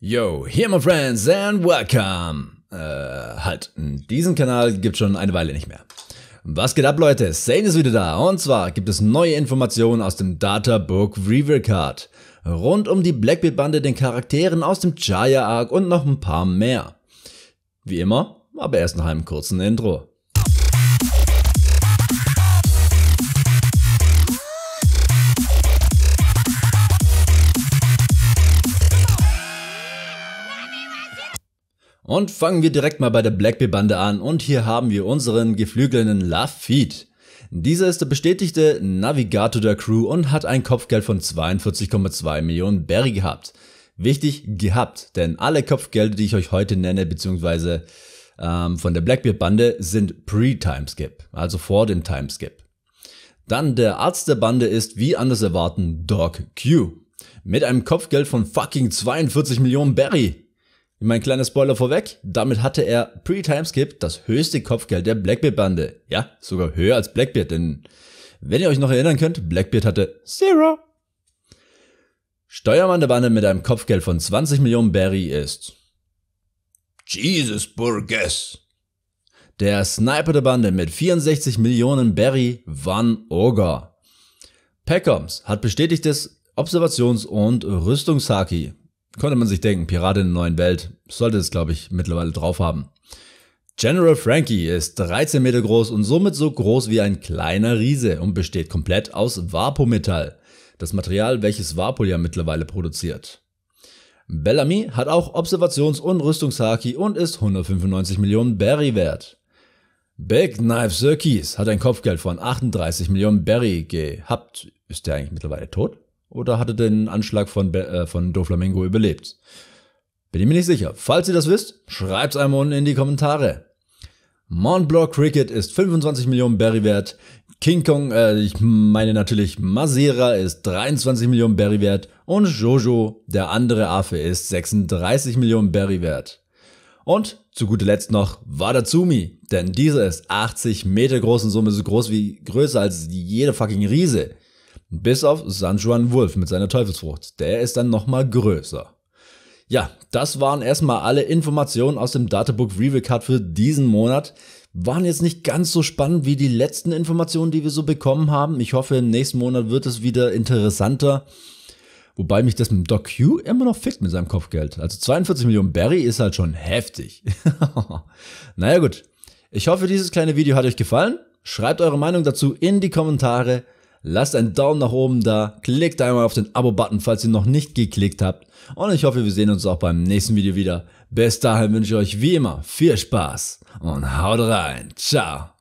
Yo, here my friends and welcome. Äh, halt, diesen Kanal gibt schon eine Weile nicht mehr. Was geht ab Leute, Sane ist wieder da und zwar gibt es neue Informationen aus dem Data Book Reveal Card. Rund um die Blackbeard Bande, den Charakteren aus dem Jaya Arc und noch ein paar mehr. Wie immer, aber erst nach einem kurzen Intro. Und fangen wir direkt mal bei der Blackbeard bande an und hier haben wir unseren geflügelnden Lafitte. Dieser ist der bestätigte Navigator der Crew und hat ein Kopfgeld von 42,2 Millionen Berry gehabt. Wichtig, gehabt, denn alle Kopfgelder, die ich euch heute nenne, beziehungsweise ähm, von der Blackbeard-Bande, sind pre-Timeskip, also vor dem Timeskip. Dann der Arzt der Bande ist, wie anders erwarten, Doc Q. Mit einem Kopfgeld von fucking 42 Millionen Berry. Mein kleiner Spoiler vorweg, damit hatte er pre-Timeskip das höchste Kopfgeld der Blackbeard-Bande. Ja, sogar höher als Blackbeard, denn wenn ihr euch noch erinnern könnt, Blackbeard hatte Zero. Steuermann der Bande mit einem Kopfgeld von 20 Millionen Barry ist Jesus Burgess. Der Sniper der Bande mit 64 Millionen Barry Van Ogre. Peckoms hat bestätigtes Observations- und Rüstungshaki. Könnte man sich denken, Piratin in der neuen Welt sollte es, glaube ich, mittlerweile drauf haben. General Frankie ist 13 Meter groß und somit so groß wie ein kleiner Riese und besteht komplett aus Vapometall, das Material, welches Vapol ja mittlerweile produziert. Bellamy hat auch Observations- und Rüstungshaki und ist 195 Millionen Berry wert. Big Knife Sir hat ein Kopfgeld von 38 Millionen Berry gehabt. Ist der eigentlich mittlerweile tot? oder hatte den Anschlag von, äh, von Doflamingo überlebt? Bin ich mir nicht sicher. Falls ihr das wisst, schreibt's einmal unten in die Kommentare. Montblanc Cricket ist 25 Millionen Berry wert. King Kong, äh, ich meine natürlich Masera ist 23 Millionen Berry wert und Jojo, der andere Affe, ist 36 Millionen Berry wert. Und zu guter Letzt noch Wadatsumi, denn dieser ist 80 Meter groß und somit so groß wie größer als jeder fucking Riese. Bis auf San Juan Wolf mit seiner Teufelsfrucht. Der ist dann nochmal größer. Ja, das waren erstmal alle Informationen aus dem Databook Reveal Card für diesen Monat. Waren jetzt nicht ganz so spannend wie die letzten Informationen, die wir so bekommen haben. Ich hoffe, im nächsten Monat wird es wieder interessanter. Wobei mich das mit Doc Q immer noch fickt mit seinem Kopfgeld. Also 42 Millionen Barry ist halt schon heftig. naja gut. Ich hoffe, dieses kleine Video hat euch gefallen. Schreibt eure Meinung dazu in die Kommentare. Lasst einen Daumen nach oben da, klickt einmal auf den Abo-Button, falls ihr noch nicht geklickt habt. Und ich hoffe, wir sehen uns auch beim nächsten Video wieder. Bis dahin wünsche ich euch wie immer viel Spaß und haut rein. Ciao.